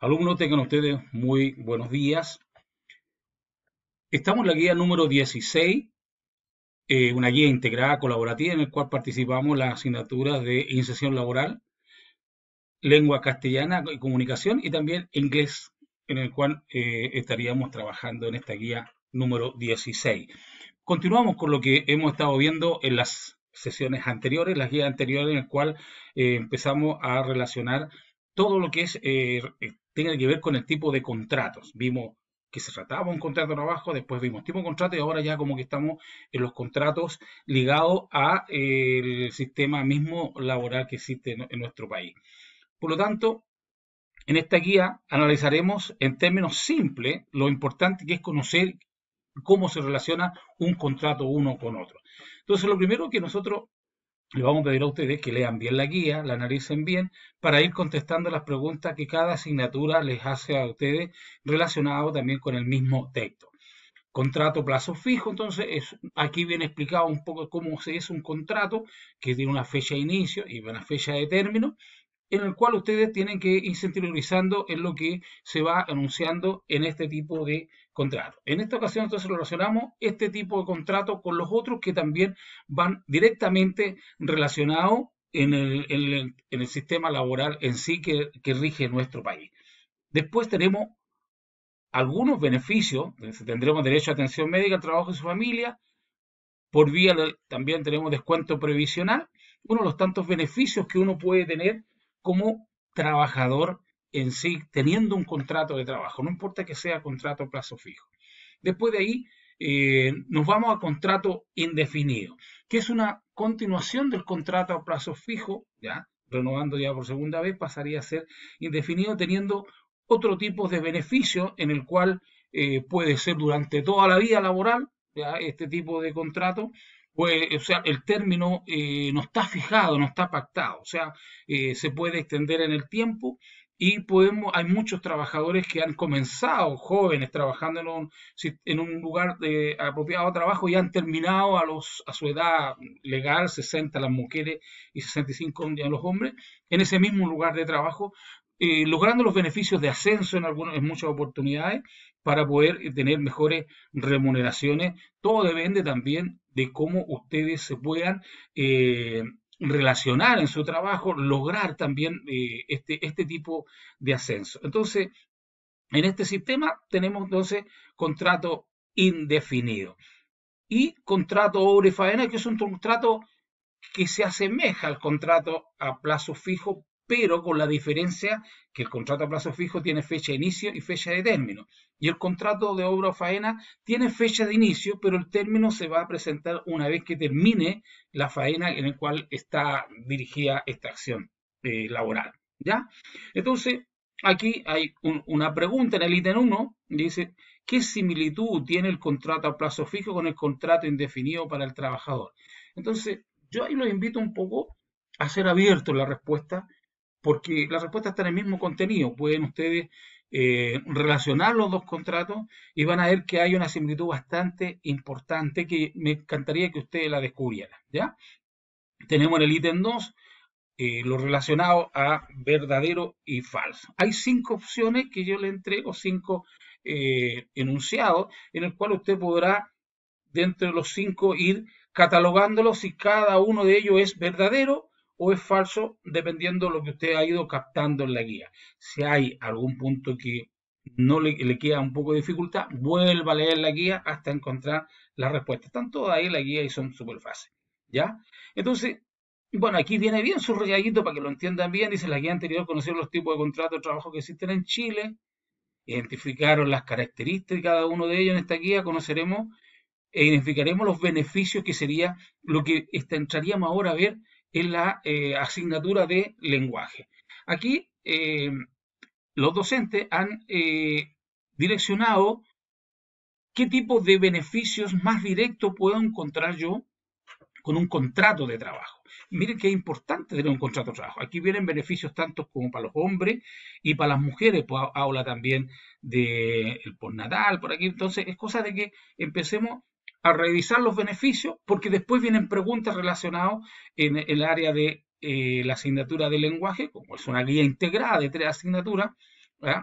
Alumnos, tengan ustedes muy buenos días. Estamos en la guía número 16, eh, una guía integrada colaborativa en la cual participamos las asignaturas de inserción laboral, lengua castellana y comunicación y también inglés, en el cual eh, estaríamos trabajando en esta guía número 16. Continuamos con lo que hemos estado viendo en las sesiones anteriores, las guías anteriores en el cual eh, empezamos a relacionar todo lo que es tenga que ver con el tipo de contratos. Vimos que se trataba un contrato de trabajo, después vimos tipo de contrato y ahora ya como que estamos en los contratos ligados al eh, sistema mismo laboral que existe en, nuestro país. Por lo tanto, en esta guía analizaremos en términos simples lo importante que es conocer cómo se relaciona un contrato uno con otro. Entonces, lo primero que nosotros le vamos a pedir a ustedes que lean bien la guía, la analicen bien, para ir contestando las preguntas que cada asignatura les hace a ustedes relacionado también con el mismo texto. Contrato plazo fijo, entonces es, aquí viene explicado un poco cómo se es un contrato que tiene una fecha de inicio y una fecha de término en el cual ustedes tienen que ir interiorizando en lo que se va anunciando en este tipo de contrato. En esta ocasión entonces relacionamos este tipo de contrato con los otros que también van directamente relacionados en el, en el, sistema laboral en sí que, rige nuestro país. Después tenemos algunos beneficios, tendremos derecho a atención médica, trabajo y su familia, por vía también tenemos descuento previsional, uno de los tantos beneficios que uno puede tener como trabajador en sí, teniendo un contrato de trabajo, no importa que sea contrato a plazo fijo. Después de ahí eh, nos vamos a contrato indefinido, que es una continuación del contrato a plazo fijo, ya renovando ya por segunda vez, pasaría a ser indefinido teniendo otro tipo de beneficio en el cual eh, puede ser durante toda la vida laboral, ya, este tipo de contrato, pues, o sea, el término eh, no está fijado, no está pactado, o sea, eh, se puede extender en el tiempo y podemos, hay muchos trabajadores que han comenzado jóvenes trabajando en un, lugar de apropiado trabajo y han terminado a, los, a su edad legal, 60 las mujeres y 65 los hombres, en ese mismo lugar de trabajo, eh, logrando los beneficios de ascenso en, algunos en muchas oportunidades para poder tener mejores remuneraciones. Todo depende también de cómo ustedes se puedan eh, relacionar en su trabajo, lograr también eh, este, este tipo de ascenso. Entonces, en este sistema tenemos entonces contrato indefinido y contrato obra faena, que es un contrato que se asemeja al contrato a plazo fijo pero con la diferencia que el contrato a plazo fijo tiene fecha de inicio y fecha de término. Y el contrato de obra o faena tiene fecha de inicio, pero el término se va a presentar una vez que termine la faena en la cual está dirigida esta acción eh, laboral. ¿Ya? Entonces, aquí hay una pregunta en el ítem 1, dice, ¿qué similitud tiene el contrato a plazo fijo con el contrato indefinido para el trabajador? Entonces, yo ahí los invito un poco a ser abierto la respuesta porque la respuesta está en el mismo contenido. Pueden ustedes eh, relacionar los dos contratos y van a ver que hay una similitud bastante importante que me encantaría que ustedes la descubrieran. ¿ya? Tenemos en el ítem 2 eh, lo relacionado a verdadero y falso. Hay cinco opciones que yo le entrego, cinco eh, enunciados, en el cual usted podrá, dentro de los cinco, ir catalogándolos si cada uno de ellos es verdadero o es falso dependiendo de lo que usted ha ido captando en la guía. Si hay algún punto que no le, queda un poco de dificultad, vuelva a leer la guía hasta encontrar la respuesta. Están todas ahí en la guía y son súper fáciles. ¿Ya? Entonces, bueno, aquí viene bien su rayadito para que lo entiendan bien. Dice la guía anterior conocer los tipos de contratos de trabajo que existen en Chile. Identificaron las características de cada uno de ellos en esta guía. Conoceremos e identificaremos los beneficios que sería lo que entraríamos ahora a ver en la eh, asignatura de lenguaje. Aquí eh, los docentes han eh, direccionado qué tipo de beneficios más directos puedo encontrar yo con un contrato de trabajo. Miren qué importante tener un contrato de trabajo. Aquí vienen beneficios tanto como para los hombres y para las mujeres. Pues, habla también del de postnatal, por aquí. Entonces, es cosa de que empecemos a revisar los beneficios, porque después vienen preguntas relacionadas en el área de eh, la asignatura de lenguaje, como es una guía integrada de tres asignaturas,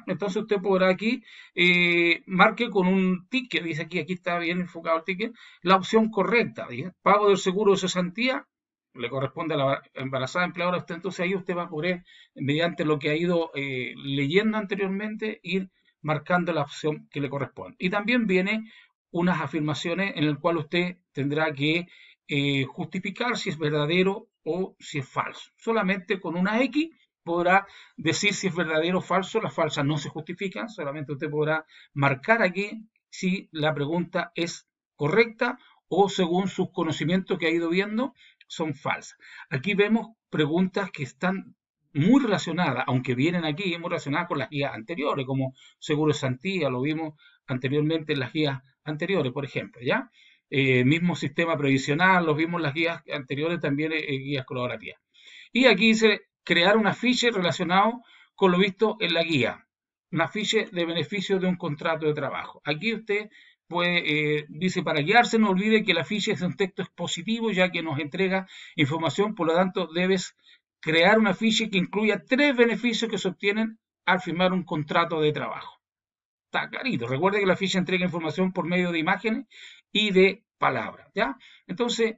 Entonces usted podrá aquí, eh, marque con un ticket, dice aquí, aquí está bien enfocado el ticket, la opción correcta, pago del seguro de cesantía, le corresponde a la embarazada empleadora, usted, entonces ahí usted va a poder, mediante lo que ha ido eh, leyendo anteriormente, ir marcando la opción que le corresponde. Y también viene unas afirmaciones en las cuales usted tendrá que eh, justificar si es verdadero o si es falso. Solamente con una X podrá decir si es verdadero o falso. Las falsas no se justifican, solamente usted podrá marcar aquí si la pregunta es correcta o según sus conocimientos que ha ido viendo, son falsas. Aquí vemos preguntas que están muy relacionadas, aunque vienen aquí, muy relacionadas con las guías anteriores, como seguro de santía, lo vimos anteriormente en las guías anteriores, por ejemplo, ¿ya? Eh, mismo sistema previsional, los vimos las guías anteriores, también eh, eh, guías colaborativas. Y aquí dice crear un afiche relacionado con lo visto en la guía, un afiche de beneficios de un contrato de trabajo. Aquí usted puede, dice, para guiarse no olvide que el afiche es un texto expositivo ya que nos entrega información, por lo tanto debes crear un afiche que incluya tres beneficios que se obtienen al firmar un contrato de trabajo. Está clarito. Recuerde que la ficha entrega información por medio de imágenes y de palabras. ¿ya? Entonces,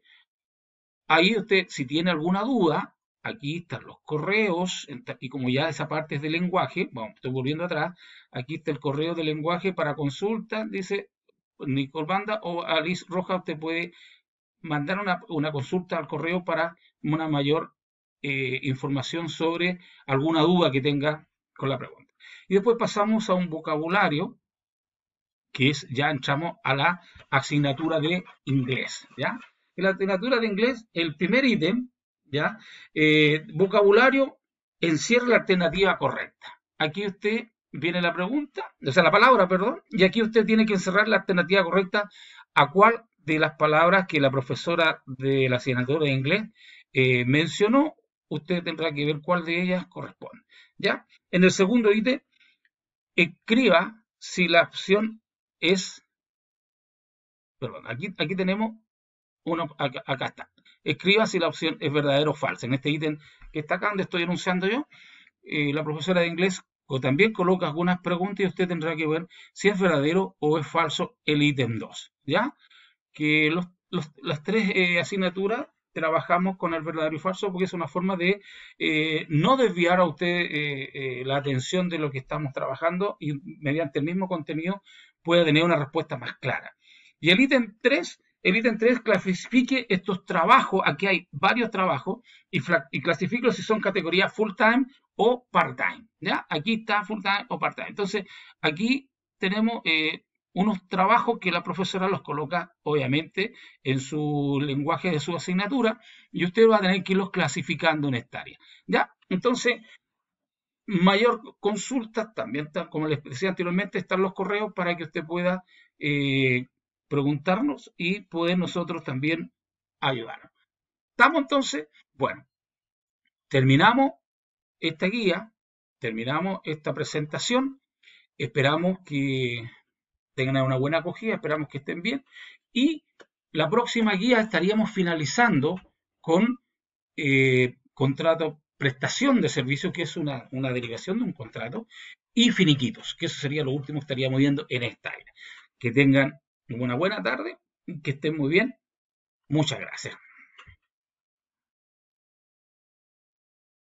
ahí usted, si tiene alguna duda, aquí están los correos, y como ya esa parte es de lenguaje, bueno, estoy volviendo atrás, aquí está el correo de lenguaje para consulta, dice Nicole Banda o Alice Roja, usted puede mandar una, consulta al correo para una mayor eh, información sobre alguna duda que tenga con la pregunta. Y después pasamos a un vocabulario, que es, ya entramos a la asignatura de inglés, ¿ya? En la asignatura de inglés, el primer ítem, ¿ya? Eh, vocabulario encierra la alternativa correcta. Aquí usted viene la pregunta, o sea, la palabra, perdón, y aquí usted tiene que encerrar la alternativa correcta a cuál de las palabras que la profesora de la asignatura de inglés eh, mencionó usted tendrá que ver cuál de ellas corresponde. ¿ya? En el segundo ítem, escriba si la opción es... Perdón, aquí, aquí tenemos uno. Acá, está. Escriba si la opción es verdadero o falsa. En este ítem que está acá, donde estoy anunciando yo, eh, la profesora de inglés o también coloca algunas preguntas y usted tendrá que ver si es verdadero o es falso el ítem 2. ¿Ya? Que los, las tres eh, asignaturas trabajamos con el verdadero y falso porque es una forma de eh, no desviar a usted eh, eh, la atención de lo que estamos trabajando y mediante el mismo contenido puede tener una respuesta más clara. Y el ítem 3, el ítem 3 clasifique estos trabajos, aquí hay varios trabajos, y, y clasifique si son categorías full time o part time. ¿ya? Aquí está full time o part time. Entonces, aquí tenemos unos trabajos que la profesora los coloca, obviamente, en su lenguaje de su asignatura y usted va a tener que irlos clasificando en esta área. ¿Ya? Entonces, mayor consulta, también, como les decía anteriormente, están los correos para que usted pueda eh, preguntarnos y poder nosotros también ayudarnos. ¿Estamos entonces? Bueno, terminamos esta guía, terminamos esta presentación. Esperamos que tengan una buena acogida, esperamos que estén bien. Y la próxima guía estaríamos finalizando con eh, contrato, prestación de servicios, que es una, una derivación de un contrato, y finiquitos, que eso sería lo último que estaríamos viendo en esta área. Que tengan una buena tarde, que estén muy bien. Muchas gracias.